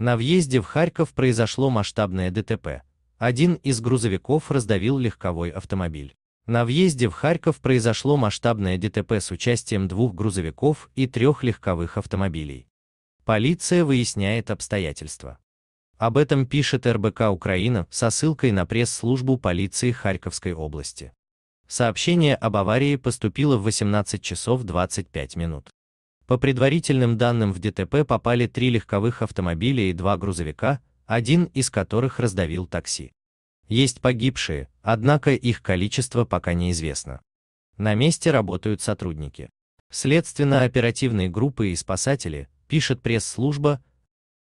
На въезде в Харьков произошло масштабное ДТП. Один из грузовиков раздавил легковой автомобиль. На въезде в Харьков произошло масштабное ДТП с участием двух грузовиков и трех легковых автомобилей. Полиция выясняет обстоятельства. Об этом пишет РБК Украина со ссылкой на пресс-службу полиции Харьковской области. Сообщение об аварии поступило в 18 часов 25 минут. По предварительным данным в ДТП попали три легковых автомобиля и два грузовика, один из которых раздавил такси. Есть погибшие, однако их количество пока неизвестно. На месте работают сотрудники. Следственно-оперативные группы и спасатели, пишет пресс-служба,